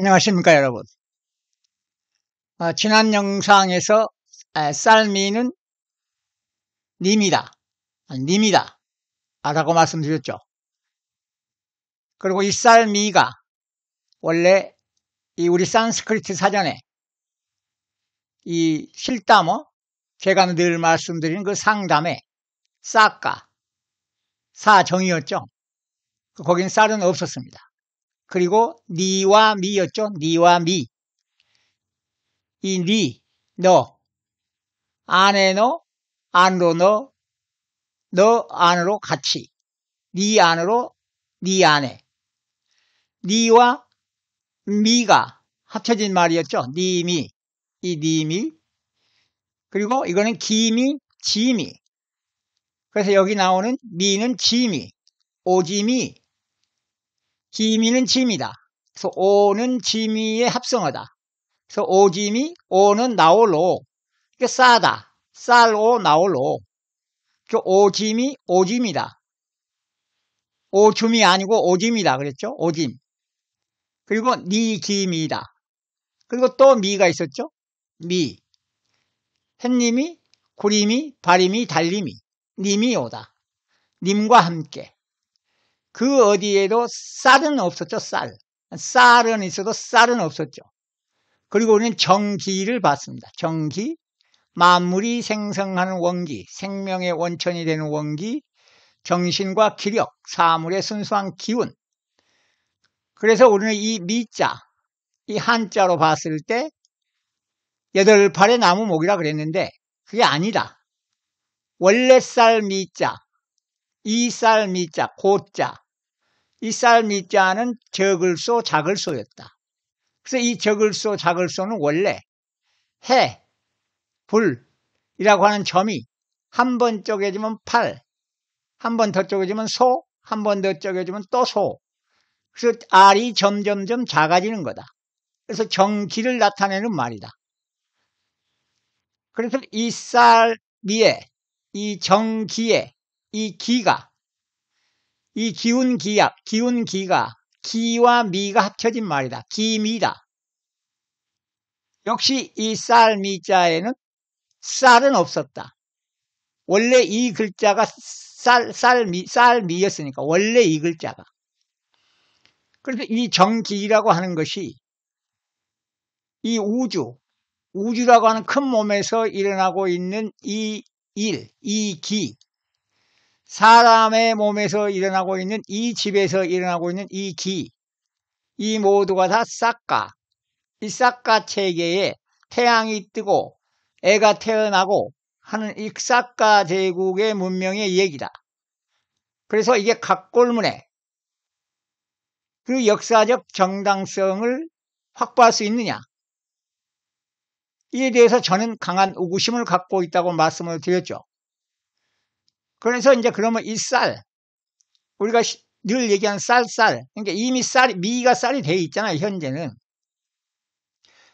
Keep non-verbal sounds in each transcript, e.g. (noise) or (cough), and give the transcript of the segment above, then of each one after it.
안녕하십니까 여러분 아, 지난 영상에서 아, 쌀미는 님이다 아, 님이다 아, 라고 말씀드렸죠 그리고 이 쌀미가 원래 이 우리 산스크리트 사전에 이 실담어 제가 늘 말씀드린 그 상담에 쌀가 사정이었죠 거긴 쌀은 없었습니다 그리고 니와 미였죠. 니와 미. 이 니, 너, 안에 너, 안으로 너, 너 안으로 같이. 니 안으로, 니 안에. 니와 미가 합쳐진 말이었죠. 니미. 이 니미. 그리고 이거는 기미, 지미. 그래서 여기 나오는 미는 지미, 오지미, 기미는 지미다. 그래서 오는 지미의 합성어다. 그래서 오지미, 오는 나올로. 그러 니까 싸다. 쌀 오 나올로. 그 오지미, 오짐이다. 오줌이 아니고 오짐이다 그랬죠? 오짐. 그리고 니기미다. 그리고 또 미가 있었죠? 미. 햇님이 구림이, 바림이, 달림이, 님이 오다. 님과 함께. 그 어디에도 쌀은 없었죠, 쌀. 쌀은 있어도 쌀은 없었죠. 그리고 우리는 정기를 봤습니다. 정기, 만물이 생성하는 원기, 생명의 원천이 되는 원기, 정신과 기력, 사물의 순수한 기운. 그래서 우리는 이 미자, 이 한자로 봤을 때 여덟 팔의 나무 목이라 그랬는데 그게 아니다. 원래 쌀 미자, 이 쌀 미자, 고자, 이쌀 밑자는 적을소 작을소였다. 그래서 이 적을소 작을소는 원래 해, 불이라고 하는 점이 한 번 쪼개지면 팔, 한 번 더 쪼개지면 소, 한 번 더 쪼개지면 또 소. 그래서 알이 점점점 작아지는 거다. 그래서 정기를 나타내는 말이다. 그래서 이 쌀 위에 이 정기에 이 기가 이 기운기약, 기운기가 기와 미가 합쳐진 말이다. 기미다. 역시 이 쌀 미자에는 쌀은 없었다. 원래 이 글자가 쌀, 쌀, 미, 쌀 미였으니까 원래 이 글자가. 그래서 이 정기라고 하는 것이 이 우주, 우주라고 하는 큰 몸에서 일어나고 있는 이 일, 이 기, 사람의 몸에서 일어나고 있는 이 집에서 일어나고 있는 이 기, 이 모두가 다 싹가. 이 싹가 체계에 태양이 뜨고 애가 태어나고 하는 이 싹가 제국의 문명의 얘기다. 그래서 이게 각골문에 그 역사적 정당성을 확보할 수 있느냐. 이에 대해서 저는 강한 의구심을 갖고 있다고 말씀을 드렸죠. 그래서 이제 그러면 이 쌀, 우리가 늘얘기하는 쌀, 쌀. 그러니까 이미 쌀, 미가 쌀이 돼 있잖아요, 현재는.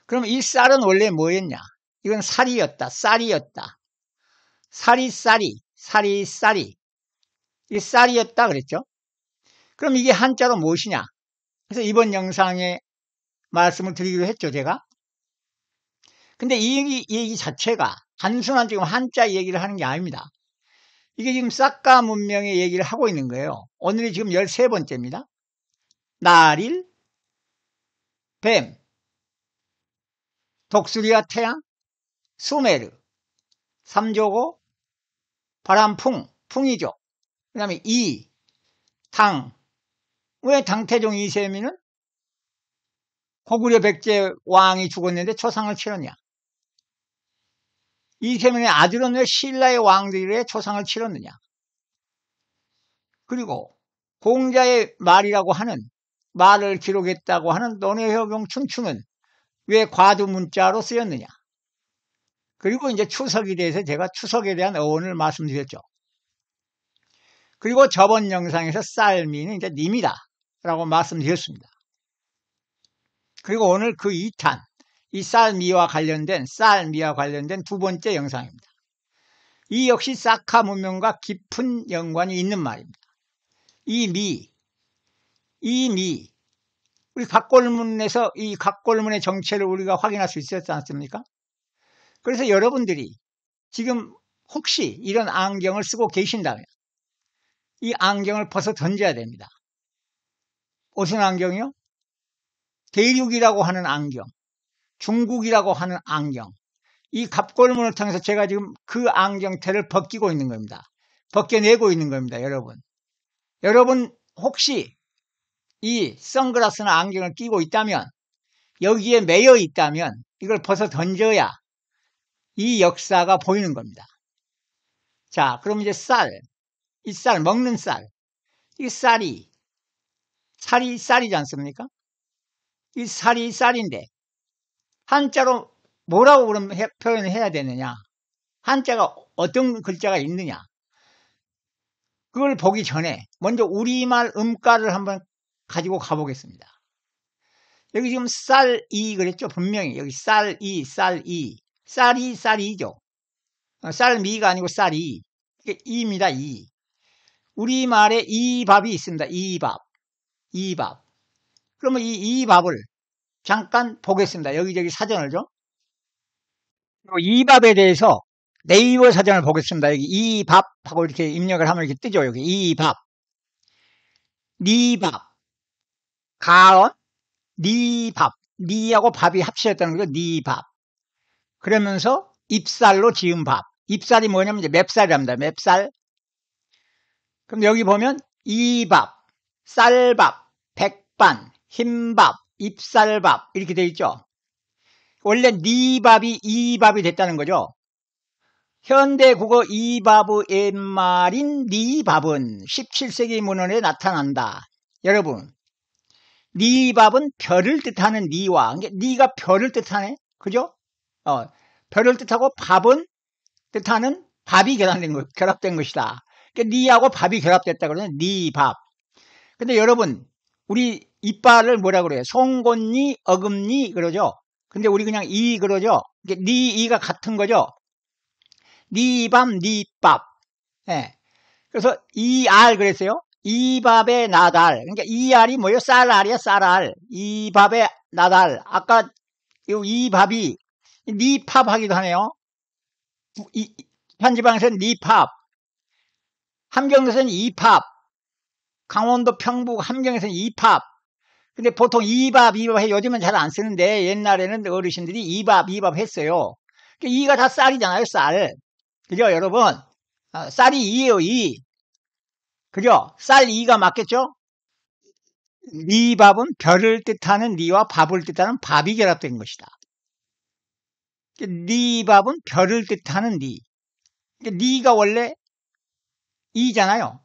그럼 이 쌀은 원래 뭐였냐? 이건 살이었다, 쌀이었다. 살이, 쌀이, 살이, 쌀이. 이 쌀이었다 그랬죠? 그럼 이게 한자로 무엇이냐? 그래서 이번 영상에 말씀을 드리기로 했죠, 제가. 근데 이 얘기, 이 얘기 자체가 단순한 지금 한자 얘기를 하는 게 아닙니다. 이게 지금 싹가 문명의 얘기를 하고 있는 거예요. 오늘이 지금 13번째입니다. 나릴, 뱀, 독수리와 태양, 수메르, 삼조고, 바람풍, 풍이죠. 그 다음에 이, 당. 왜 당태종 이세미는 고구려 백제 왕이 죽었는데 초상을 치렀냐? 이세명의 아들은 왜 신라의 왕들의 초상을 치렀느냐? 그리고 공자의 말이라고 하는 말을 기록했다고 하는 논의협용 춘추는 왜 과두 문자로 쓰였느냐? 그리고 이제 추석에 대해서 제가 추석에 대한 어원을 말씀드렸죠. 그리고 저번 영상에서 쌀미는 이제 님이다 라고 말씀드렸습니다. 그리고 오늘 그 2탄 이 쌀미와 관련된 쌀미와 관련된 두 번째 영상입니다. 이 역시 사카 문명과 깊은 연관이 있는 말입니다. 이 미, 이 미, 우리 각골문에서 이 각골문의 정체를 우리가 확인할 수 있었지 않습니까? 그래서 여러분들이 지금 혹시 이런 안경을 쓰고 계신다면 이 안경을 벗어 던져야 됩니다. 무슨 안경이요? 대륙이라고 하는 안경. 중국이라고 하는 안경. 이 갑골문을 통해서 제가 지금 그 안경테를 벗기고 있는 겁니다. 벗겨내고 있는 겁니다, 여러분. 여러분 혹시 이 선글라스나 안경을 끼고 있다면 여기에 매여 있다면 이걸 벗어 던져야 이 역사가 보이는 겁니다. 자, 그럼 이제 쌀. 이 쌀, 먹는 쌀. 이 쌀이, 살이 쌀이지 않습니까? 이 쌀이 쌀인데, 한자로 뭐라고 그럼 해, 표현을 해야 되느냐? 한자가 어떤 글자가 있느냐? 그걸 보기 전에 먼저 우리말 음가를 한번 가지고 가보겠습니다. 여기 지금 쌀이 그랬죠? 분명히 여기 쌀이 쌀이 쌀이 쌀이죠. 어, 쌀미가 아니고 쌀이 이게 이입니다. 이 우리말에 이밥이 있습니다. 이밥 이밥 그러면 이 이밥을 잠깐 보겠습니다. 여기저기 사전을 좀. 이 밥에 대해서 네이버 사전을 보겠습니다. 여기 이 밥하고 이렇게 입력을 하면 이렇게 뜨죠. 여기 이 밥. 니 밥. 가언. 니 밥. 니하고 밥이 합쳐졌다는 거죠. 니 밥. 그러면서 잎살로 지은 밥. 잎살이 뭐냐면 이제 맵살이랍니다. 맵살. 그럼 여기 보면 이 밥, 쌀밥, 백반, 흰밥, 입살밥 이렇게 돼 있죠. 원래 니 네 밥이 이 밥이 됐다는 거죠. 현대 국어 이 밥의 옛말인 니 네 밥은 17세기 문헌에 나타난다. 여러분, 니 네 밥은 별을 뜻하는 니와 니가 그러니까 별을 뜻하네, 그죠? 어, 별을 뜻하고 밥은 뜻하는 밥이 결합된, 것, 결합된 것이다. 그러니까 니하고 밥이 결합됐다 그러면 니 밥. 근데 여러분, 우리 이빨을 뭐라 그래요? 송곳니, 어금니 그러죠. 근데 우리 그냥 이 그러죠. 이게 니 이가 같은 거죠. 니밤 니밥. 예. 그래서 이 알 그랬어요. 이밥의 나달. 그러니까 이알이 뭐예요? 쌀알이야, 쌀알. 이밥의 나달. 아까 이밥이 니팝 하기도 하네요. 이, 현지방에서는 니팝. 함경에서는 이팝. 강원도 평북 함경에서는 이팝. 근데 보통 이밥 이밥 해 요즘은 잘 안 쓰는데 옛날에는 어르신들이 이밥 이밥 했어요. 그러니까 이가 다 쌀이잖아요, 쌀. 그죠, 여러분? 아, 쌀이 이에요 이. 그죠? 쌀 이가 맞겠죠? 이밥은 별을 뜻하는 리와 밥을 뜻하는 밥이 결합된 것이다. 리밥은 그러니까 별을 뜻하는 리. 리가 그러니까 원래 이잖아요.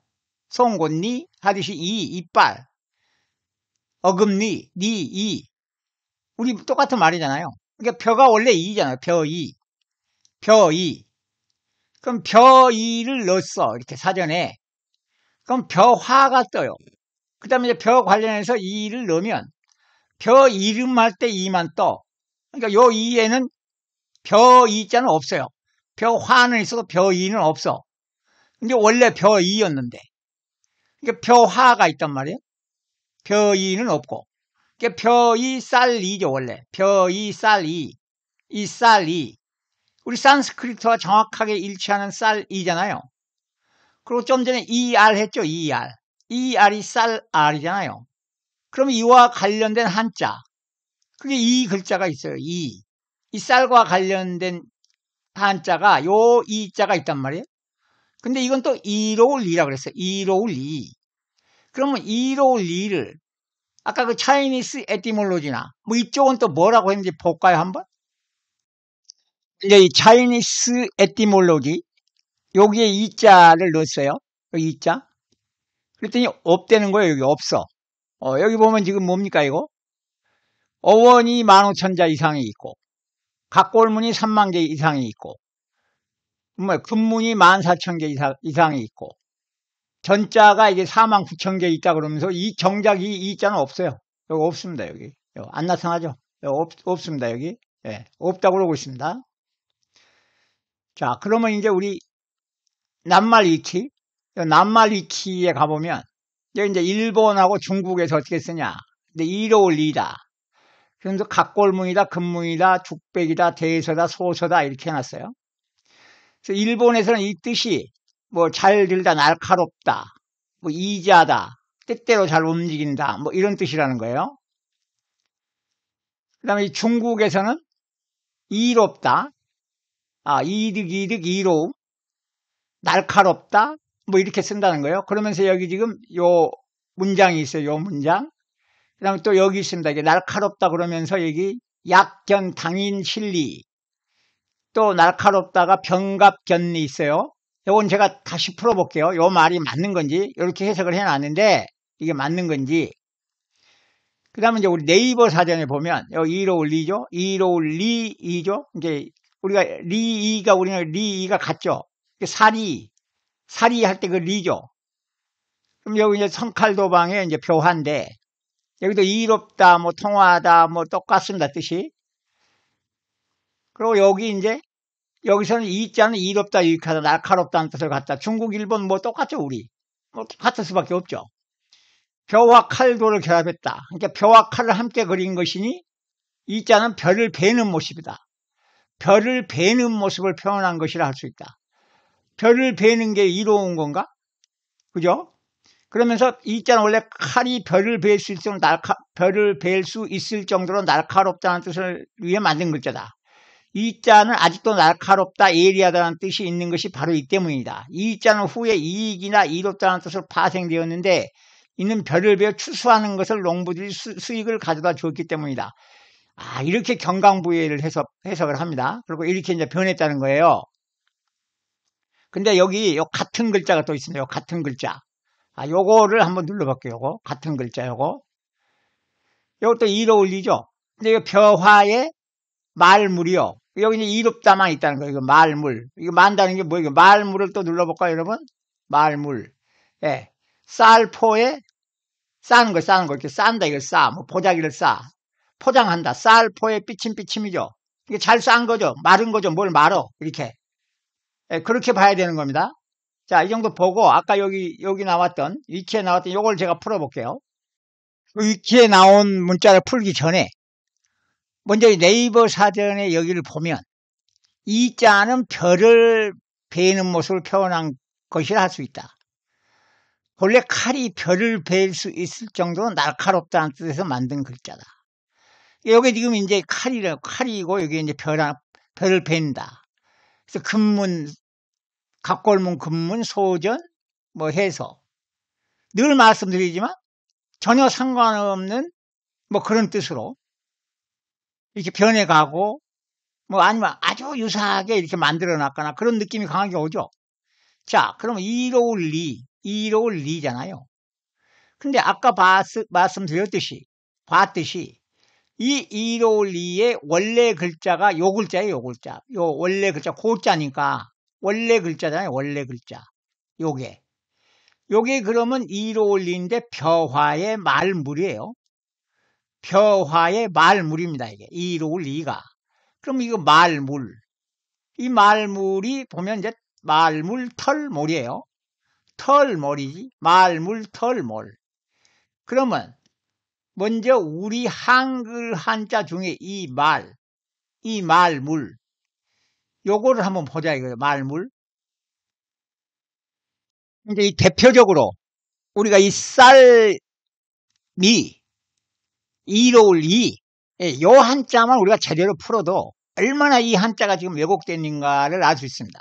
송곳니 하듯이 이 이빨. 어금니, 니, 이. 우리 똑같은 말이잖아요. 그러니까 벼가 원래 이잖아요. 벼 이. 벼 이. 그럼 벼 이를 넣었어. 이렇게 사전에. 그럼 벼화가 떠요. 그 다음에 이제 벼 관련해서 이를 넣으면 벼 이름 할때 이만 떠. 그러니까 요 이에는 벼 이자는 없어요. 벼 화는 있어도 벼 이는 없어. 근데 원래 벼 이였는데. 그러니까 벼화가 있단 말이에요. 벼이는 없고 그이 그러니까 쌀이죠 원래 벼이 쌀이 이 쌀이 우리 산스크리트와 정확하게 일치하는 쌀이잖아요 그리고 좀 전에 ER 했죠 ER ER이 쌀알이잖아요 그럼 이와 관련된 한자 그게 이 e 글자가 있어요 이. E. 이 쌀과 관련된 한자가 요 이자가 e 있단 말이에요 근데 이건 또 이로울 이라 고 그랬어요 이로울 이 그러면 1월 2일 아까 그 차이니스 에티몰로지나 뭐 이쪽은 또 뭐라고 했는지 볼까요 한번? 이제 이 차이니스 에티몰로지 여기에 이자를 넣었어요. 여기 이자. 그랬더니 없대는 거예요. 여기 없어. 어, 여기 보면 지금 뭡니까 이거? 어원이 만 오천 자 이상이 있고 각골문이 3만 개 이상이 있고 뭐 금문이 만 사천 0 0개 이상이 있고 전자가 이게 4만 9천 개 있다 그러면서 이 정작 이 이자는 없어요. 여기 없습니다. 여기 안 나타나죠? 여기 없, 습니다 여기 예, 없다고 그러고 있습니다. 자, 그러면 이제 우리 낱말 위키 낱말 위키에 가보면 이제 일본하고 중국에서 어떻게 쓰냐? 근데 일어올 리다. 그래서 각골문이다, 금문이다, 죽백이다, 대서다, 소서다 이렇게 해놨어요. 그래서 일본에서는 이 뜻이 뭐잘 들다 날카롭다, 뭐 이자다, 때때로잘 움직인다, 뭐 이런 뜻이라는 거예요. 그 다음에 중국에서는 이롭다, 아, 이득, 이득, 이로움, 날카롭다, 뭐 이렇게 쓴다는 거예요. 그러면서 여기 지금 요 문장이 있어요, 요 문장. 그 다음에 또 여기 있습니다. 이게 날카롭다 그러면서 여기 약견 당인 실리, 또 날카롭다가 병갑견리 있어요. 이건 제가 다시 풀어볼게요. 요 말이 맞는 건지 이렇게 해석을 해놨는데 이게 맞는 건지 그 다음에 이제 우리 네이버 사전에 보면 요 2로 올리죠. 2로 올리이죠. 이제 우리가 리이가 우리는 리이가 같죠. 사리 사리 할 때 그 리죠. 그럼 여기 이제 성칼도방에 이제 표화인데 여기도 이롭다 뭐 통화하다 뭐 똑같습니다 뜻이 그리고 여기 이제 여기서는 이자는 이롭다 유익하다 날카롭다는 뜻을 갖다 중국 일본 뭐 똑같죠 우리 뭐 같을 수밖에 없죠 벼와 칼도를 결합했다 그러니까 벼와 칼을 함께 그린 것이니 이자는 별을 베는 모습이다 별을 베는 모습을 표현한 것이라 할 수 있다 별을 베는 게 이로운 건가 그죠 그러면서 이자는 원래 칼이 별을 베수 있을 정도로 날카 별을 베일 수 있을 정도로 날카롭다는 뜻을 위해 만든 글자다 이 자는 아직도 날카롭다, 예리하다는 뜻이 있는 것이 바로 이 때문이다. 이 자는 후에 이익이나 이롭다는 뜻으로 파생되었는데 이는 별을 베어 추수하는 것을 농부들이 수, 익을 가져다 주었기 때문이다. 아, 이렇게 경강부예를 해석, 해석을 합니다. 그리고 이렇게 이제 변했다는 거예요. 근데 여기 요 같은 글자가 또 있습니다. 요 같은 글자. 아, 요거를 한번 눌러볼게요. 요거. 같은 글자 요거. 요것도 이로 올리죠. 근데 이 벼화의 말물이요. 여기 이제 이롭다만 있다는 거예요. 이거 말물. 이거 만다는 게 뭐예요? 말물을 또 눌러볼까요, 여러분? 말물. 예. 쌀포에 싸는 거, 싸는 거. 이렇게 싼다, 이걸 싸. 뭐 보자기를 싸. 포장한다. 쌀포에 삐침삐침이죠. 이게 잘 싼 거죠. 마른 거죠. 뭘 말어. 이렇게. 예, 그렇게 봐야 되는 겁니다. 자, 이 정도 보고, 아까 여기, 여기 나왔던, 위키에 나왔던 이걸 제가 풀어볼게요. 위키에 나온 문자를 풀기 전에, 먼저 네이버 사전에 여기를 보면 이 자는 별을 베는 모습을 표현한 것이라 할 수 있다. 본래 칼이 별을 베일 수 있을 정도로 날카롭다는 뜻에서 만든 글자다. 여기 지금 이제 칼이라 칼이고 여기 이제 별 별을 벤다. 그래서 금문 갑골문 금문 소전 뭐 해서 늘 말씀드리지만 전혀 상관없는 뭐 그런 뜻으로 이렇게 변해가고 뭐 아니면 아주 유사하게 이렇게 만들어 놨거나 그런 느낌이 강하게 오죠. 자, 그럼 러 1올 2, 1올 2잖아요. 근데 아까 봤, 말씀드렸듯이, 봤듯이 이 1올 2의 원래 글자가 요 글자예요, 요 글자. 요 원래 글자, 고자니까 원래 글자잖아요, 원래 글자. 요게. 요게 그러면 1올 2인데 벼화의 말물이에요. 벼화의 말물입니다. 이게 이로울 이가. 그럼 이거 말물. 이 말물이 보면 이제 말물 털몰이에요. 털몰이지. 말물 털몰. 그러면 먼저 우리 한글 한자 중에 이 말, 이 말물. 요거를 한번 보자 이거예요. 말물. 이제 이 대표적으로 우리가 이 쌀미, 이로울 예, 요 한자만 우리가 제대로 풀어도 얼마나 이 한자가 지금 왜곡됐는가를 알 수 있습니다.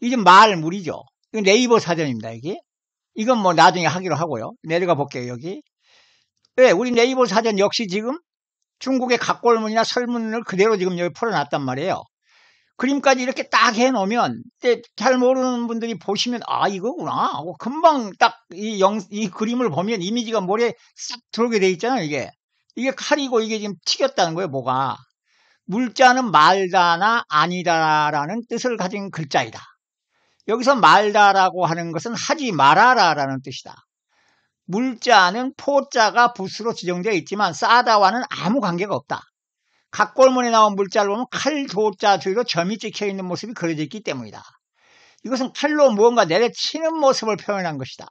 이제 말무리죠 이건 네이버 사전입니다, 이게. 이건 뭐 나중에 하기로 하고요. 내려가 볼게요, 여기. 네, 우리 네이버 사전 역시 지금 중국의 각골문이나 설문을 그대로 지금 여기 풀어놨단 말이에요. 그림까지 이렇게 딱 해놓으면 잘 모르는 분들이 보시면 아 이거구나 하고 금방 딱이이 그림을 보면 이미지가 머리에 싹 들어오게 돼 있잖아요 이게 이게 칼이고 이게 지금 튀겼다는 거예요, 뭐가. 물자는 말다나 아니다라는 뜻을 가진 글자이다. 여기서 말다라고 하는 것은 하지 말아라라는 뜻이다. 물자는 포자가 붓으로 지정되어 있지만 싸다와는 아무 관계가 없다. 각골문에 나온 물자를 보면 칼도자 뒤로 점이 찍혀 있는 모습이 그려져 있기 때문이다. 이것은 칼로 무언가 내려치는 모습을 표현한 것이다.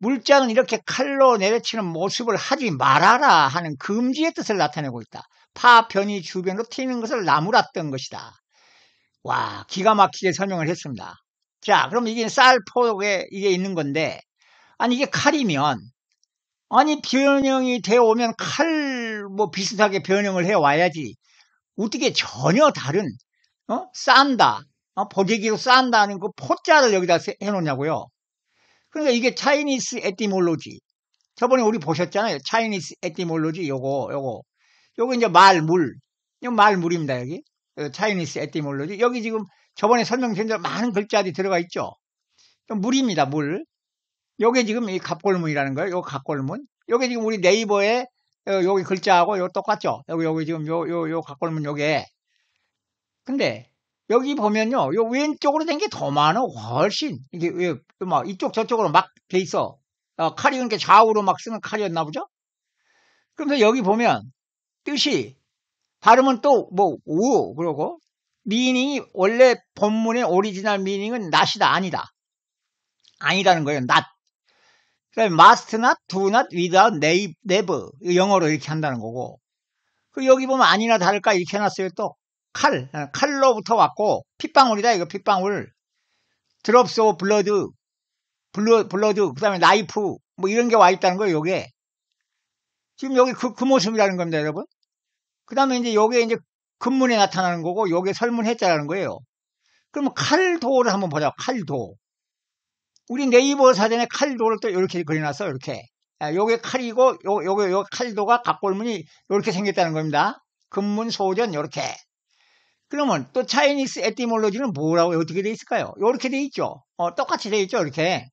물자는 이렇게 칼로 내려치는 모습을 하지 말아라 하는 금지의 뜻을 나타내고 있다. 파편이 주변으로 튀는 것을 나무랐던 것이다. 와, 기가 막히게 설명을 했습니다. 자, 그럼 이게 쌀포에 이게 있는 건데, 아니, 이게 칼이면, 아니, 변형이 되어 오면 칼, 뭐, 비슷하게 변형을 해 와야지. 어떻게 전혀 다른, 어? 싼다, 어? 보재기로 싼다는 그 포자를 여기다 해 놓냐고요. 그러니까 이게 차이니스 에티몰로지. 저번에 우리 보셨잖아요. 차이니스 에티몰로지 요거 요거. 요거 이제 말물. 이 말물입니다, 여기. 차이니스 에티몰로지. 여기 지금 저번에 설명드린 대로 많은 글자들이 들어가 있죠. 물입니다, 물. 요게 지금 이 갑골문이라는 거예요. 요 갑골문. 요게 지금 우리 네이버에 여기 어, 글자하고 요 똑같죠. 여기 여기 지금 요 요요 갑골문 요게. 근데 여기 보면요, 요 왼쪽으로 된 게 더 많아, 훨씬. 이게 왜, 막 이쪽 저쪽으로 막 돼 있어. 어, 칼이 그러니까 좌우로 막 쓰는 칼이었나 보죠? 그러면서 여기 보면 뜻이, 발음은 또 뭐, 우, 그러고, 미닝이 원래 본문의 오리지널 미닝은 낫이다, 아니다. 아니라는 거예요, 낫. 그다음에 must not, do not, without, never. 영어로 이렇게 한다는 거고. 그 여기 보면 아니나 다를까 이렇게 해놨어요, 또. 칼, 어, 칼로부터 왔고 핏방울이다 이거 핏방울. 드롭스 오브 블러드, 블러, 블러드, 그 다음에 나이프 뭐 이런 게 와 있다는 거예요 요게. 지금 여기 그, 그 모습이라는 겁니다 여러분. 그 다음에 이제 요게 이제 근문에 나타나는 거고 요게 설문했자라는 거예요. 그러면 칼도를 한번 보자 칼도. 우리 네이버 사전에 칼도를 또 이렇게 그려놨어 이렇게. 아, 요게 칼이고 요, 요게 요 칼도가 각골문이 이렇게 생겼다는 겁니다. 근문 소전 이렇게 그러면 또 차이니스 에티몰로지는 뭐라고 어떻게 돼 있을까요? 이렇게 돼 있죠. 어, 똑같이 돼 있죠. 이렇게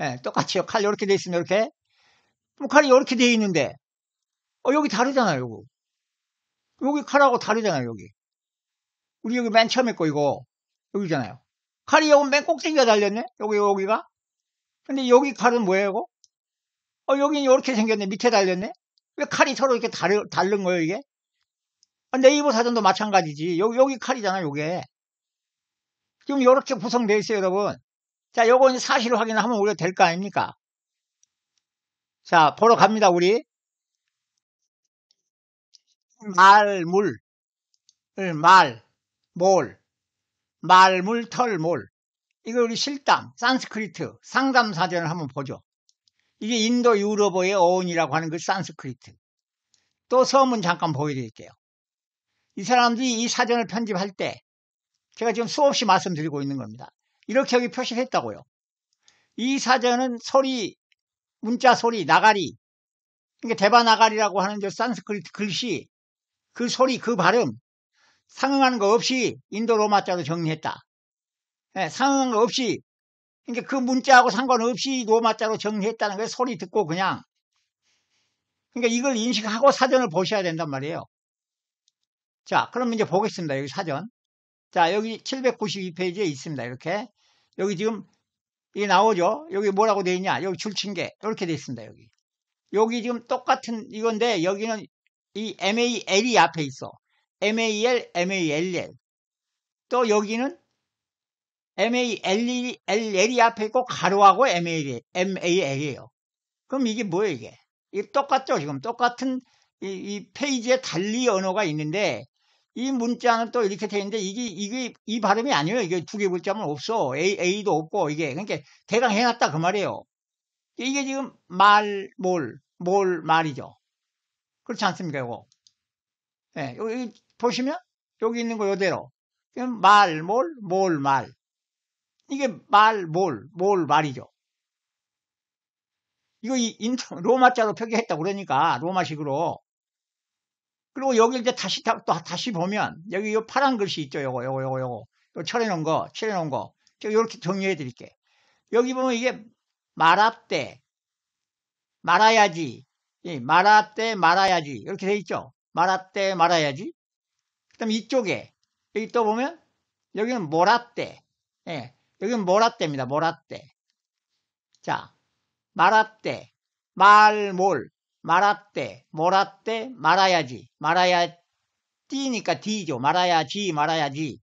예, 똑같이요. 칼 이렇게 돼 있으면 이렇게 뭐 칼이 이렇게 돼 있는데 어, 여기 다르잖아요. 여기 여기 칼하고 다르잖아요. 여기 우리 여기 맨 처음에 거 이거 여기잖아요. 칼이 여기 맨 꼭대기가 달렸네. 여기 여기가 근데 여기 칼은 뭐예요? 이거? 어, 여기는 이렇게 생겼네. 밑에 달렸네. 왜 칼이 서로 이렇게 다르, 다른 거예요, 이게? 아, 네이버 사전도 마찬가지지. 여기, 여기 칼이잖아, 요게. 지금 요렇게 구성되어 있어요, 여러분. 자, 요건 거 사실 확인하면 우리가 될거 아닙니까? 자, 보러 갑니다, 우리. 말, 물. 말, 몰. 말, 물, 털, 몰. 이거 우리 실담, 산스크리트, 상담사전을 한번 보죠. 이게 인도 유럽어의 어원이라고 하는 그 산스크리트. 또 서문 잠깐 보여드릴게요. 이 사람들이 이 사전을 편집할 때 제가 지금 수없이 말씀드리고 있는 겁니다. 이렇게 여기 표시를 했다고요. 이 사전은 소리, 문자 소리, 나가리. 그러니까 대바 나가리라고 하는 저 산스크리트 글씨, 그 소리, 그 발음, 상응하는 거 없이 인도 로마자로 정리했다. 네, 상응한 거 없이, 그러니까 그 문자하고 상관없이 로마자로 정리했다는 거 소리 듣고 그냥. 그러니까 이걸 인식하고 사전을 보셔야 된단 말이에요. 자, 그럼 이제 보겠습니다. 여기 사전. 자, 여기 792페이지에 있습니다. 이렇게. 여기 지금 이 나오죠? 여기 뭐라고 돼 있냐? 여기 줄친게 이렇게 돼 있습니다. 여기. 여기 지금 똑같은 이건데 여기는 이 MAL이 앞에 있어. MAL, MALL. 또 여기는 m a l l 이 앞에 있고 가로하고 m a l MAL이에요. 그럼 이게 뭐예요, 이게? 이 똑같죠, 지금. 똑같은 이, 이 페이지에 달리 언어가 있는데 이 문자는 또 이렇게 돼 있는데 이게 이게 이 발음이 아니에요. 이게 두개 문자면 없어. A A도 없고 이게 그러니까 대강 해놨다 그 말이에요. 이게 지금 말, 몰, 몰 말이죠. 그렇지 않습니까? 이거. 예, 여기 보시면 여기 있는 거 이대로 말, 몰, 몰, 말. 이게 말, 몰, 몰 말이죠. 이거 이 인터, 로마자로 표기했다 그러니까 로마식으로 그리고 여기 이제 다시 또 다시 보면 여기 이 파란 글씨 있죠. 요거 요거 요거 요거 요 철해 놓은 거 칠해 놓은 거 제가 이렇게 정리해 드릴게. 여기 보면 이게 말았대 말아야지 예, 말았대 말아야지 이렇게 돼 있죠. 말았대 말아야지. 그다음 이쪽에 여기 또 보면 여기는 몰았대 예, 여기는 몰았대입니다. 몰았대 자, 말았대 말몰 말았대, 몰았대, 말아야지. 말아야 띠니까 디죠. 말아야지, 말아야지.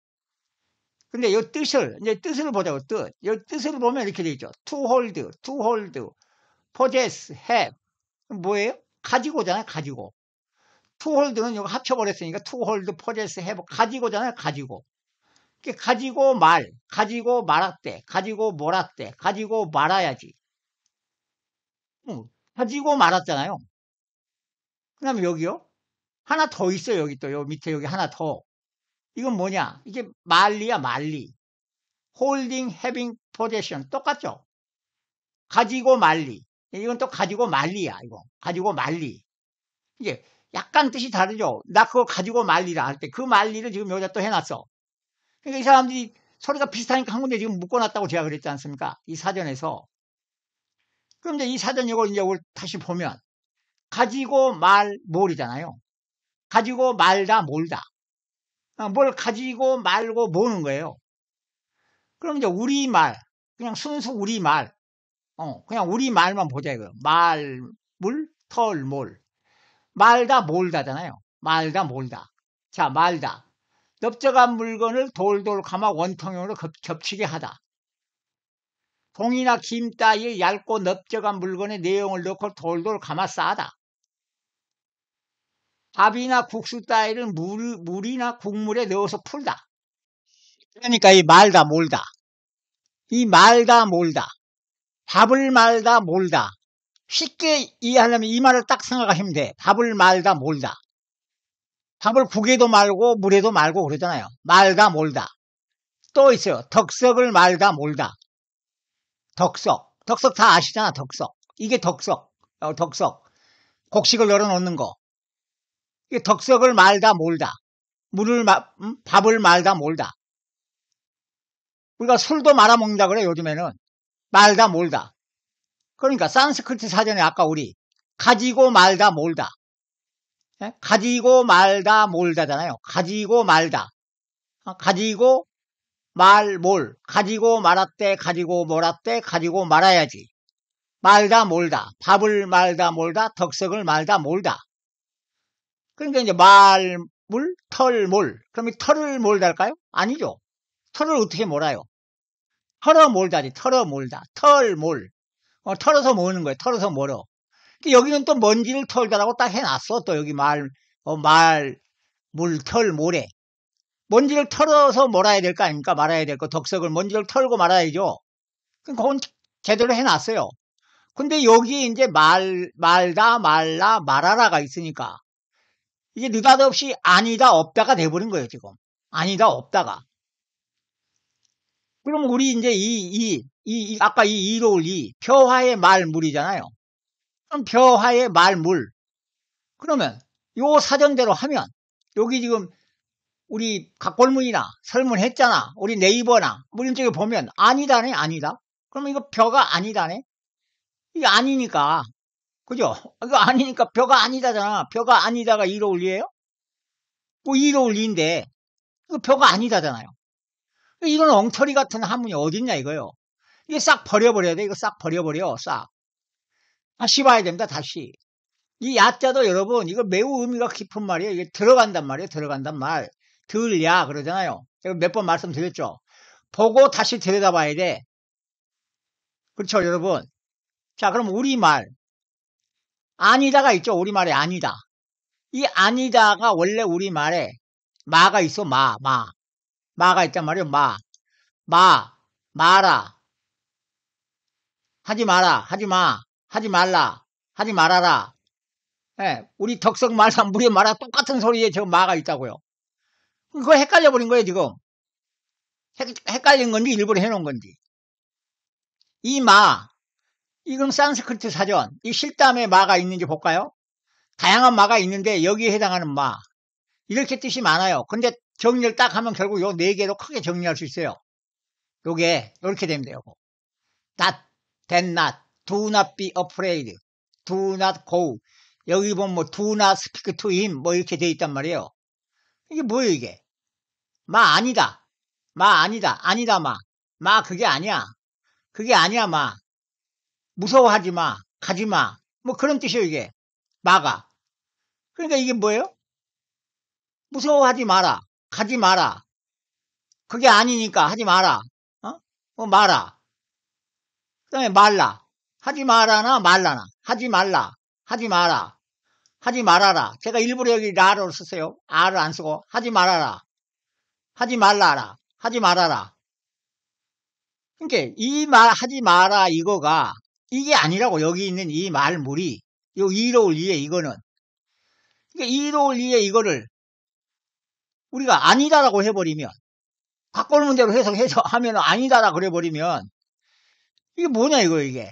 근데 이 뜻을, 이제 뜻을 보자고, 뜻. 이 뜻을 보면 이렇게 되죠 to hold, to hold, possess, have. 뭐예요? 가지고잖아요, 가지고. to hold는 이거 합쳐버렸으니까 to hold, possess, have. 가지고잖아요, 가지고. 가지고 말, 가지고 말았대, 가지고 몰았대, 가지고 말아야지. 응. 가지고 말았잖아요. 그 다음에 여기요. 하나 더 있어요. 여기 또, 요 밑에 여기 하나 더. 이건 뭐냐? 이게 말리야, 말리. holding, having, possession. 똑같죠? 가지고 말리. 이건 또 가지고 말리야, 이거. 가지고 말리. 이게 약간 뜻이 다르죠? 나 그거 가지고 말리라 할 때 그 말리를 지금 여기다 또 해놨어. 그러니까 이 사람들이 소리가 비슷하니까 한 군데 지금 묶어놨다고 제가 그랬지 않습니까? 이 사전에서. 그럼 이제 이 사전 이걸 이제 다시 보면 가지고 말 몰이잖아요. 가지고 말다 몰다. 어, 뭘 가지고 말고 모는 거예요. 그럼 이제 우리말, 그냥 순수 우리말, 어, 그냥 우리말만 보자 이거 말, 물, 털, 몰. 말다 몰다잖아요. 말다 몰다. 자, 말다. 넓적한 물건을 돌돌 감아 원통형으로 겹치게 하다. 동이나 김 따위의 얇고 넓적한 물건의 내용을 넣고 돌돌 감아 싸다. 밥이나 국수 따위를 물, 물이나 국물에 넣어서 풀다. 그러니까 이 말다 몰다. 이 말다 몰다. 밥을 말다 몰다. 쉽게 이해하려면 이 말을 딱 생각하시면 돼. 밥을 말다 몰다. 밥을 국에도 말고 물에도 말고 그러잖아요. 말다 몰다. 또 있어요. 덕석을 말다 몰다. 덕석. 덕석 다 아시잖아, 덕석. 이게 덕석. 어, 덕석. 곡식을 열어놓는 거. 덕석을 말다 몰다. 물을 마, 음? 밥을 말다 몰다. 우리가 술도 말아먹는다 그래 요즘에는. 말다 몰다. 그러니까 산스크리트 사전에 아까 우리 가지고 말다 몰다. 예? 가지고 말다 몰다잖아요. 가지고 말다. 어, 가지고 말, 몰. 가지고 말았대, 가지고 몰았대, 가지고 말아야지. 말다 몰다. 밥을 말다 몰다. 덕석을 말다 몰다. 그러니까 이제 말물, 털, 몰. 그럼 이 털을 몰달까요? 아니죠. 털을 어떻게 몰아요? 털어 몰다지, 털어 몰다. 털, 몰. 어, 털어서 모는 으 거예요. 털어서 몰어. 여기는 또 먼지를 털다라고 딱 해놨어. 또 여기 말, 어, 말, 물, 털, 모래. 먼지를 털어서 몰아야 될 거 아닙니까? 말아야 될 거. 덕석을 먼지를 털고 말아야죠. 그럼 그러니까 그건 제대로 해놨어요. 근데 여기 이제 말, 말다, 말라, 말하라가 있으니까. 이게 느닷없이 아니다 없다가 돼버린 거예요 지금 아니다 없다가 그럼 우리 이제 이, 이, 이, 이 아까 이 이로울 이 벼화의 말물이잖아요 그럼 벼화의 말물 그러면 요 사정대로 하면 여기 지금 우리 각골문이나 설문했잖아 우리 네이버나 우리 뭐 런 쪽에 보면 아니다네 아니다 그러면 이거 벼가 아니다네 이게 아니니까 그죠? 이거 아니니까 벼가 아니다잖아. 벼가 아니다가 1어원리에요뭐1어 원리인데 이거 벼가 아니다잖아요. 이런 엉터리 같은 하문이 어딨냐 이거요. 이게 싹 버려버려야 돼. 이거 싹 버려버려. 싹. 아, 씹어야 됩니다. 다시. 이 야자도 여러분 이거 매우 의미가 깊은 말이에요. 이게 들어간단 말이에요. 들어간단 말. 들야 그러잖아요. 제가 몇번 말씀드렸죠. 보고 다시 들여다봐야 돼. 그렇죠 여러분. 자 그럼 우리말 아니다가 있죠. 우리말에 아니다. 이 아니다가 원래 우리말에 마가 있어. 마, 마. 마가 있단 말이에요. 마. 마, 마라. 하지 마라. 하지 마. 하지 말라. 하지 말아라. 예, 우리 덕성 말상 무리 말아 똑같은 소리에 저 마가 있다고요. 그거 헷갈려 버린 거예요, 지금. 헷, 헷갈린 건지 일부러 해놓은 건지. 이 마, 이건 산스크리트 사전, 이 실담에 마가 있는지 볼까요? 다양한 마가 있는데 여기에 해당하는 마. 이렇게 뜻이 많아요. 근데 정리를 딱 하면 결국 요 네 개로 크게 정리할 수 있어요. 요게 이렇게 되면 돼요. Not, then not, do not be afraid, do not go. 여기 보면 뭐 do not speak to him 뭐 이렇게 돼 있단 말이에요. 이게 뭐예요 이게? 마 아니다. 마 아니다. 아니다 마. 마 그게 아니야. 그게 아니야 마. 무서워하지 마, 가지 마. 뭐 그런 뜻이에요, 이게. 막아. 그러니까 이게 뭐예요? 무서워하지 마라. 가지 마라. 그게 아니니까 하지 마라. 어? 뭐 마라. 그 다음에 말라. 하지 마라나 말라나. 하지 말라. 하지 마라. 하지 말아라. 제가 일부러 여기 라를 쓰세요. 아를 안 쓰고. 하지 말아라. 하지 말라라. 하지 말아라. 그러니까 이 말 하지 마라 이거가 이게 아니라고 여기 있는 이 말물이 요 2로 2에 이거는 그러니까 2로 2에 이거를 우리가 아니다라고 해버리면 바꿔문제로 해석해서 하면 아니다라 그래버리면 이게 뭐냐 이거 이게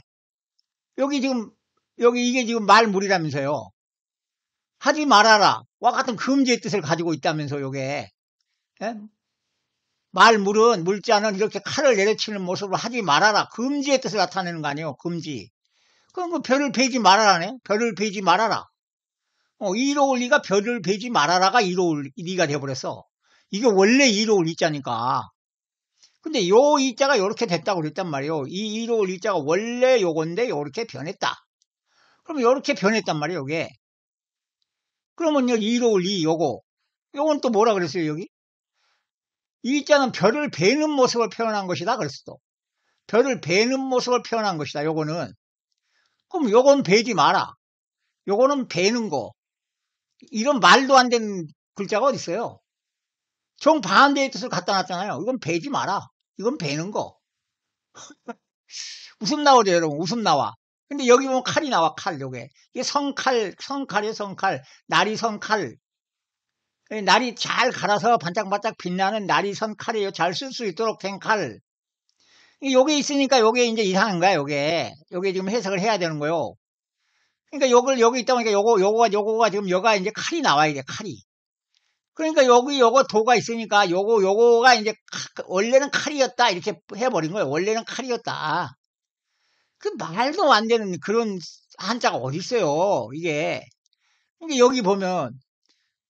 여기 지금 여기 이게 지금 말물이라면서요 하지 말아라 와 같은 금지의 뜻을 가지고 있다면서 요게 예? 말물은 물자는 이렇게 칼을 내려치는 모습으로 하지 말아라. 금지의 뜻을 나타내는 거 아니에요. 금지. 그럼 그 별을 베지 말아라네. 별을 베지 말아라. 어, 이로울리가 별을 베지 말아라가 이로울리가 되어버렸어 이게 원래 이로울리자니까. 근데 요 이자가 요렇게 됐다고 그랬단 말이에요. 이 이로울리자가 원래 요건데 요렇게 변했다. 그럼 요렇게 변했단 말이에요, 요게. 그러면 요 이로울리 요거. 요건 또 뭐라 그랬어요, 여기? 이 자는 별을 베는 모습을 표현한 것이다. 그리스도. 별을 베는 모습을 표현한 것이다. 요거는. 그럼 요건 베지 마라. 요거는 베는 거. 이런 말도 안 되는 글자가 어디 있어요? 정반대의 뜻을 갖다 놨잖아요. 이건 베지 마라. 이건 베는 거. (laughs) 웃음 나오죠, 여러분. 웃음 나와. 근데 여기 보면 칼이 나와, 칼, 요게. 이게 성칼, 성칼이에요, 성칼. 날이 성칼. 날이 잘 갈아서 반짝반짝 빛나는 날이 선 칼이에요. 잘 쓸 수 있도록 된 칼. 요게 있으니까 요게 이제 이상한 거야, 요게. 요게 지금 해석을 해야 되는 거요. 그러니까 요걸 여기 있다 보니까 요거, 요거가, 요거가 지금 여가 이제 칼이 나와야 돼, 칼이. 그러니까 여기 요거 도가 있으니까 요거, 요거가 이제 원래는 칼이었다. 이렇게 해버린 거예요. 원래는 칼이었다. 그 말도 안 되는 그런 한자가 어딨어요, 이게. 근데 그러니까 여기 보면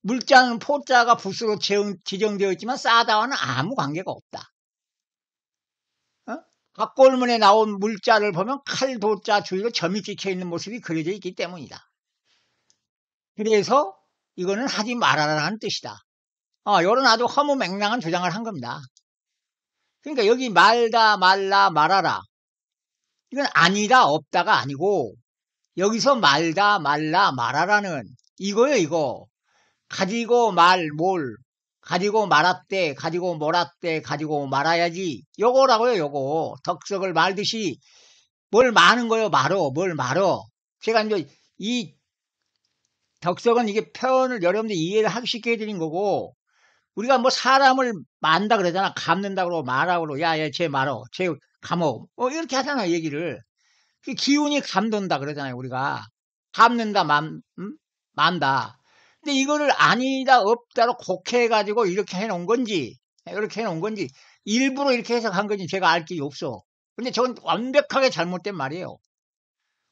물자는 포자가 붓으로 지정되어 있지만 싸다와는 아무 관계가 없다. 어? 각골문에 나온 물자를 보면 칼도자 주위로 점이 찍혀 있는 모습이 그려져 있기 때문이다. 그래서 이거는 하지 말아라라는 뜻이다. 어, 이런 아주 허무 맹랑한 주장을 한 겁니다. 그러니까 여기 말다 말라 말아라 이건 아니다 없다가 아니고 여기서 말다 말라 말아라는 이거예요 이거 가지고 말, 뭘, 가지고 말았대, 가지고 몰았대, 가지고 말아야지. 요거라고요, 요거. 덕석을 말듯이 뭘 마는 거요, 말어, 뭘 말어. 제가 이제 이 덕석은 이게 표현을 여러분들 이해를 하기 쉽게 해드린 거고, 우리가 뭐 사람을 만다 그러잖아. 감는다 그러고 말하고 그러고, 야, 야, 쟤 말어, 쟤 감어. 어, 이렇게 하잖아, 얘기를. 그 기운이 감돈다 그러잖아요, 우리가. 감는다, 맘, 음? 만다. 근데 이거를 아니다 없다로 곡해가지고 이렇게 해놓은 건지 이렇게 해놓은 건지 일부러 이렇게 해석한 건지 제가 알 길이 없어. 근데 저건 완벽하게 잘못된 말이에요.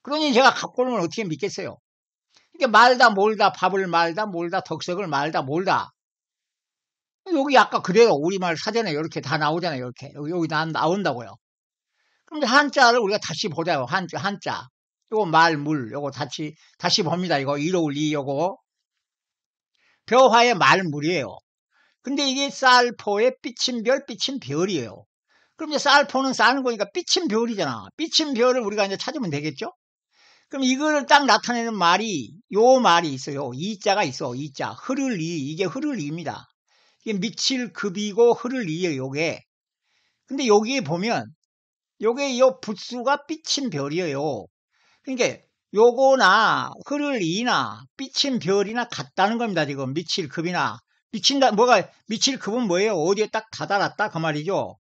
그러니 제가 갖고 오면 어떻게 믿겠어요? 이게 그러니까 말다 몰다 밥을 말다 몰다 덕석을 말다 몰다. 여기 아까 그래요. 우리말 사전에 이렇게 다 나오잖아요. 이렇게 여기, 여기 나, 나온다고요. 그럼 한자를 우리가 다시 보자요. 한, 한자. 요거 말, 물, 요거 다시, 다시 봅니다. 이거 1월 2, 요거 벼화의 말물이에요. 근데 이게 쌀포의 삐친 별, 삐친 별이에요. 그럼 이제 쌀포는 쌀는 거니까 삐친 별이잖아. 삐친 별을 우리가 이제 찾으면 되겠죠? 그럼 이거를 딱 나타내는 말이 요 말이 있어요. 이자가 있어. 이 자 흐를 이 이게 흐를 이입니다. 이게 미칠 급이고 흐를 이에요. 요게 근데 여기에 보면 요게 요 붓수가 삐친 별이에요. 그러니까 요거나 흐를 이나 비친 별이나 같다는 겁니다. 지금 미칠 급이나 미친다 뭐가 미칠 급은 뭐예요? 어디에 딱 다다랐다 그 말이죠.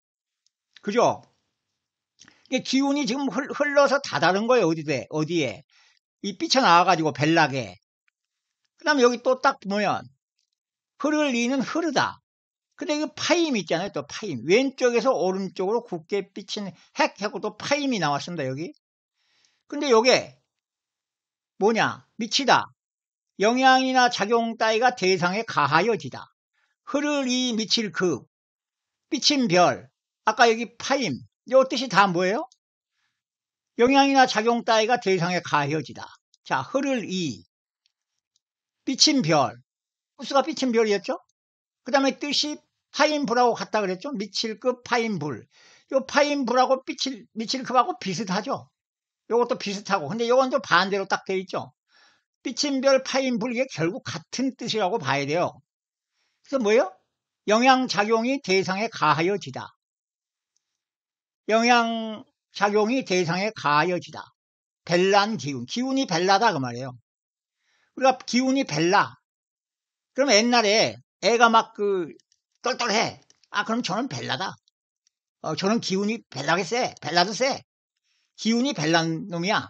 그죠? 기운이 지금 흘러서 다다른 거예요. 어디에 어디에 이 삐쳐 나와가지고 벨락에 그다음 여기 또 딱 보면 흐를 이는 흐르다. 근데 이 파임 있잖아요. 또 파임 왼쪽에서 오른쪽으로 굳게 삐친 핵 하고 또 파임이 나왔습니다. 여기 근데 요게 뭐냐? 미치다. 영향이나 작용 따위가 대상에 가하여지다. 흐를 이 미칠 그, 삐친 별, 아까 여기 파임, 요 뜻이 다 뭐예요? 영향이나 작용 따위가 대상에 가하여지다 자, 흐를 이, 삐친 별, 우스가 삐친 별이었죠? 그 다음에 뜻이 파인불하고 같다 그랬죠? 미칠 급 그 파인불. 요 파인불하고 미칠 급하고 비슷하죠? 요것도 비슷하고 근데 요건 좀 반대로 딱 돼 있죠. 삐친 별 파인 불 이게 결국 같은 뜻이라고 봐야 돼요. 그래서 뭐예요? 영양작용이 대상에 가하여지다. 영양작용이 대상에 가하여지다. 벨란 기운. 기운이 벨라다 그 말이에요. 우리가 기운이 벨라. 그럼 옛날에 애가 막 그똘똘해아 그럼 저는 벨라다. 어, 저는 기운이 벨라게 세. 벨라도 세. 기운이 별난 놈이야.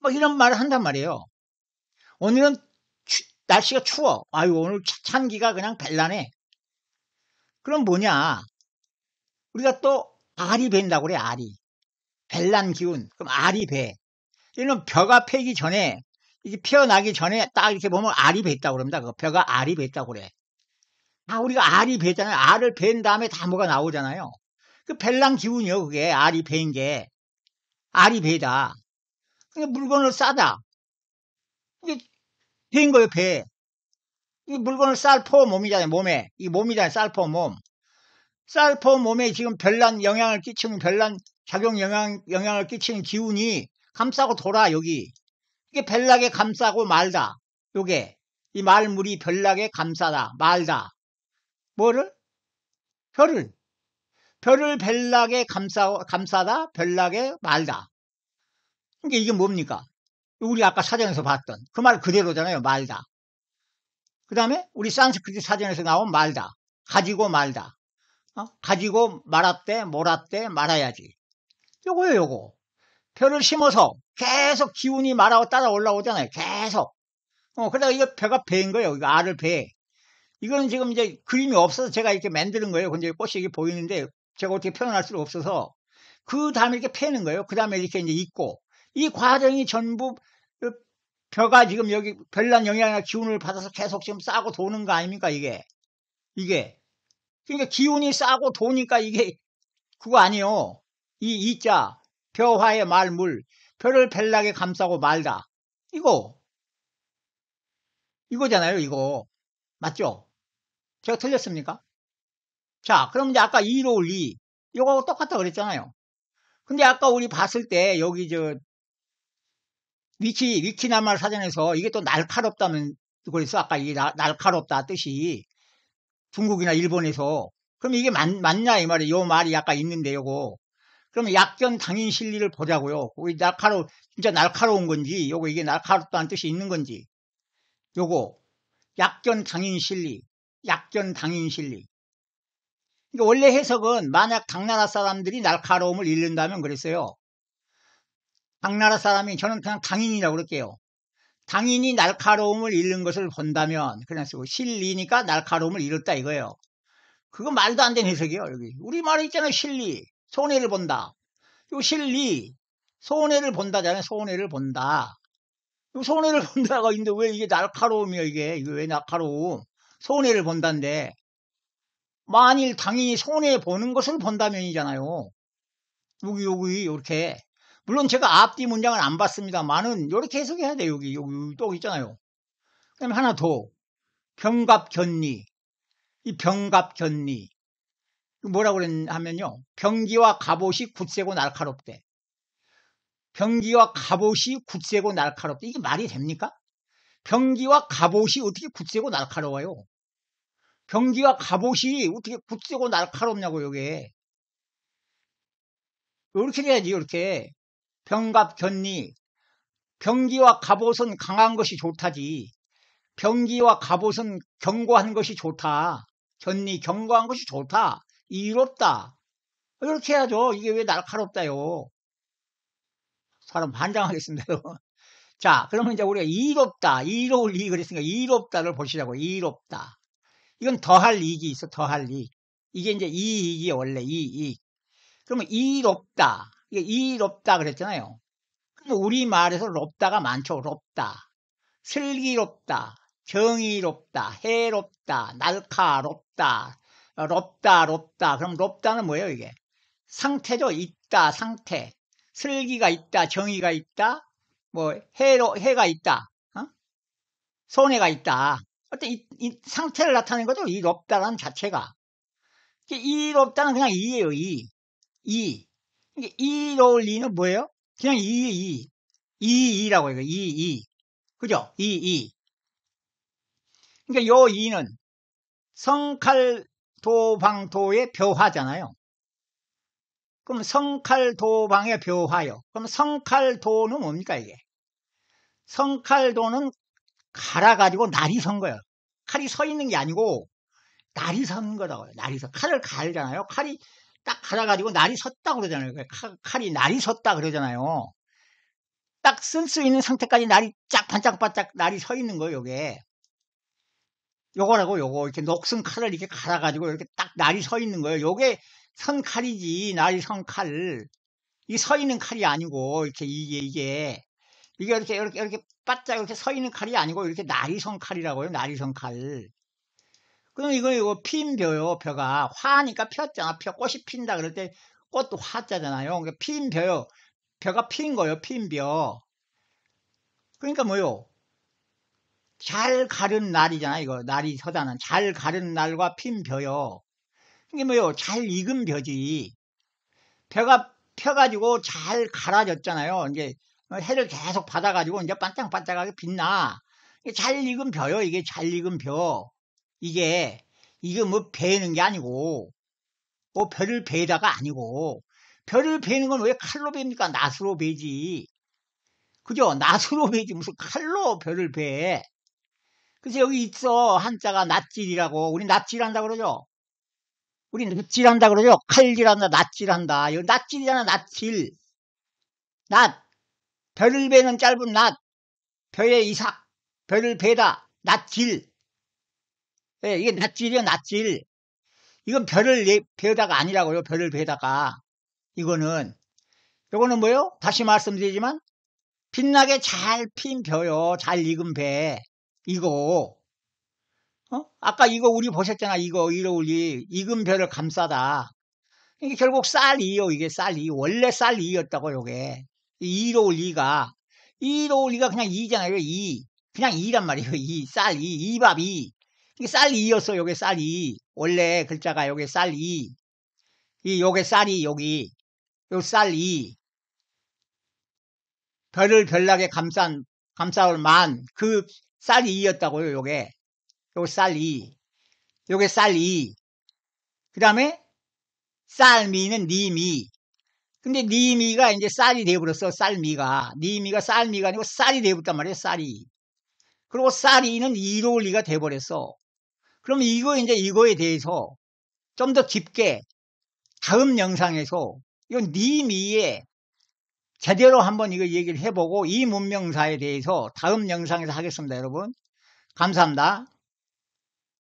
뭐 이런 말을 한단 말이에요. 오늘은 추, 날씨가 추워. 아유 오늘 찬기가 그냥 별난해. 그럼 뭐냐? 우리가 또 알이 벤다고 그래 알이. 별난 기운. 그럼 알이 배. 이런 벼가 패기 전에 이게 피어나기 전에 딱 이렇게 보면 알이 뱄다고 그럽니다. 그 벼가 알이 뱄다고 그래. 아, 우리가 알이 뱄잖아요. 알을 벤 다음에 다 뭐가 나오잖아요. 그 벨랑 기운이요, 그게. 알이 벤 게. 알이 배다. 그러니까 물건을 싸다. 이게 배 거예요, 배. 이 물건을 쌀포 몸이잖아요, 몸에. 이 몸이잖아요, 쌀포 몸. 쌀포 몸에 지금 별난 영향을 끼치는 별난 작용 영향, 영향을 끼치는 기운이 감싸고 돌아, 여기. 이게 별나게 감싸고 말다. 요게. 이 말물이 별나게 감싸다, 말다. 뭐를? 혀를. 별을 별나게 감싸, 감싸다 별나게 말다. 그러 이게 뭡니까? 우리 아까 사전에서 봤던 그 말 그대로잖아요. 말다. 그 다음에 우리 산스크리트 사전에서 나온 말다. 가지고 말다. 어? 가지고 말았대, 몰았대, 말아야지. 요거요, 요거. 별을 심어서 계속 기운이 말하고 따라 올라오잖아요. 계속. 어, 그러다가 이거 벼가 배인 거예요. 이거 알을 배. 이거는 지금 이제 그림이 없어서 제가 이렇게 만드는 거예요. 근데 꽃이 이게 렇 보이는데 제가 어떻게 표현할 수가 없어서 그 다음에 이렇게 패는 거예요. 그 다음에 이렇게 이제 익고 이 과정이 전부 그 벼가 지금 여기 별난 영향이나 기운을 받아서 계속 지금 싸고 도는 거 아닙니까 이게 이게 그러니까 기운이 싸고 도니까 이게 그거 아니요 에이 이자 벼화의 말물 별을 별나게 감싸고 말다 이거 이거잖아요 이거 맞죠 제가 틀렸습니까 자, 그럼 이제 아까 2로 올리 이거하고 똑같다 그랬잖아요. 근데 아까 우리 봤을 때 여기 저 위키 위키나말 사전에서 이게 또 날카롭다는 그래서 아까 이 날카롭다 뜻이 중국이나 일본에서 그럼 이게 맞, 맞냐 이 말이 요 말이 약간 있는데 요거 그럼 약견 당인 실리를 보자고요. 우리 날카로 진짜 날카로운 건지 요거 이게 날카롭다는 뜻이 있는 건지 요거 약견 당인 실리 약견 당인 실리 그러니까 원래 해석은 만약 당나라 사람들이 날카로움을 잃는다면 그랬어요. 당나라 사람이 저는 그냥 당인이라고 그럴게요. 당인이 날카로움을 잃는 것을 본다면 그냥 쓰고 실리니까 날카로움을 잃었다 이거예요. 그거 말도 안 되는 해석이에요. 여기 우리 말에 있잖아요. 실리 손해를 본다. 요 실리 손해를 본다잖아요. 손해를 본다. 요 손해를 (laughs) 본다가 있는데 왜 이게 날카로움이야 이게 이게 왜 날카로움? 손해를 본다인데 만일 당인이 손해보는 것을 본다면이잖아요. 여기, 여기, 이렇게. 물론 제가 앞뒤 문장을 안 봤습니다만은, 이렇게 해석해야 돼요. 여기, 여기, 또 있잖아요. 그 다음에 하나 더. 병갑견리. 이 병갑견리. 뭐라고 그랬냐면요. 병기와 갑옷이 굳세고 날카롭대. 병기와 갑옷이 굳세고 날카롭대. 이게 말이 됩니까? 병기와 갑옷이 어떻게 굳세고 날카로워요? 경기가 갑옷이 어떻게 굳세고 날카롭냐고 요게 이렇게 돼야지 이렇게 병갑 견리 경기와 갑옷은 강한 것이 좋다지 경기와 갑옷은 견고한 것이 좋다 견리 견고한 것이 좋다 이롭다 이렇게 해야죠 이게 왜 날카롭다요 사람 반장하겠습니다자 (laughs) 그러면 이제 우리가 이롭다 이로울 이 그랬으니까 이롭다를 보시라고 이롭다 이건 더할 이익이 있어, 더할 이익. 이게 이제 이익이 원래 이익. 그러면 이롭다 이게 이롭다 그랬잖아요. 그럼 우리 말에서 높다가 많죠. 높다. 슬기롭다. 정의롭다. 해롭다. 날카롭다. 롭다, 롭다. 그럼 롭다는 뭐예요, 이게? 상태죠. 있다, 상태. 슬기가 있다, 정의가 있다, 뭐, 해로, 해가 있다, 어? 손해가 있다. 어떤 이, 이 상태를 나타낸 거죠. 이롭다라는 자체가. 이롭다는 그냥 이예요, 이. 이. 그 이로울 이는 뭐예요? 그냥 이, 이. 이, 이라고 해요. 이, 이. 그죠? 이, 이. 그니까요 이는 성칼도방도의 벼화잖아요. 그럼 성칼도방의 벼화요. 그럼 성칼도는 뭡니까 이게? 성칼도는 갈아가지고 날이 선 거예요. 칼이 서 있는 게 아니고 날이 선 거라고요. 날이 서 칼을 갈잖아요. 칼이 딱 갈아가지고 날이 섰다 그러잖아요. 그 칼이 날이 섰다 그러잖아요. 딱 쓸 수 있는 상태까지 날이 쫙 반짝반짝 날이 서 있는 거예요. 요게 요거라고 요거 이렇게 녹슨 칼을 이렇게 갈아가지고 이렇게 딱 날이 서 있는 거예요. 요게 선 칼이지 날이 선 칼. 이 서 있는 칼이 아니고 이렇게 이게 이게 이게 이렇게 이렇게 이렇게 빠짝 이렇게 서 있는 칼이 아니고 이렇게 나리성 칼이라고요. 나리성 칼. 그럼 이거 이거 핀 벼요. 벼가 화니까 폈잖아. 펴 꽃이 핀다 그럴 때 꽃도 화자잖아요. 그러니까 핀 벼요. 벼가 핀 거예요. 핀 벼. 그러니까 뭐요? 잘 가른 날이잖아 이거 날이 서다는 잘 가른 날과 핀 벼요. 이게 뭐요? 잘 익은 벼지. 벼가 펴가지고 잘 갈아졌잖아요. 이제 어, 해를 계속 받아가지고 이제 반짝반짝하게 빛나. 잘 익은 벼요, 이게 잘 익은 벼. 이게, 이게 뭐 베는 게 아니고, 뭐 벼를 베다가 아니고, 벼를 베는 건 왜 칼로 베입니까? 낫으로 베지. 그죠? 낫으로 베지. 무슨 칼로 벼를 베. 그래서 여기 있어. 한자가 낫질이라고. 우리 낫질한다 그러죠? 우리 낫질한다 그러죠? 칼질한다, 낫질한다. 낫질이잖아, 낫질. 낫. 별을 베는 짧은 낮, 별의 이삭, 별을 베다, 낮질. 네, 예, 이게 낮질이요, 낮질. 이건 별을 예, 베다가 아니라고요, 별을 베다가. 이거는. 이거는 뭐요? 다시 말씀드리지만, 빛나게 잘 핀 벼요, 잘 익은 배. 이거. 어? 아까 이거 우리 보셨잖아, 이거, 이거 우리. 익은 벼를 감싸다. 이게 결국 쌀이요, 이게 쌀이. 원래 쌀이었다고 요게. 2로 2가 2로 2가 그냥 2잖아요. 2. 그냥 2란 말이에요. 2. 쌀 2. 이밥 2. 이게 쌀 2였어. 요게 쌀 2. 원래 글자가 요게 쌀 2. 이 요게 쌀이 여기. 요쌀 2. 별을 별나게 감싼 감싸올 만그 쌀이 2였다고요. 요게. 요쌀 2. 요게 쌀 2. 그다음에 쌀미는 니미. 근데 니미가 네 이제 쌀이 되어버렸어 쌀미가. 니미가 네 쌀미가 아니고 쌀이 되어버렸단 말이에요. 쌀이. 그리고 쌀이는 이로리가 울되어버렸어 그럼 이거 이제 이거에 대해서 좀 더 깊게 다음 영상에서 이건 니미에 네 제대로 한번 이거 얘기를 해보고 이 문명사에 대해서 다음 영상에서 하겠습니다. 여러분 감사합니다.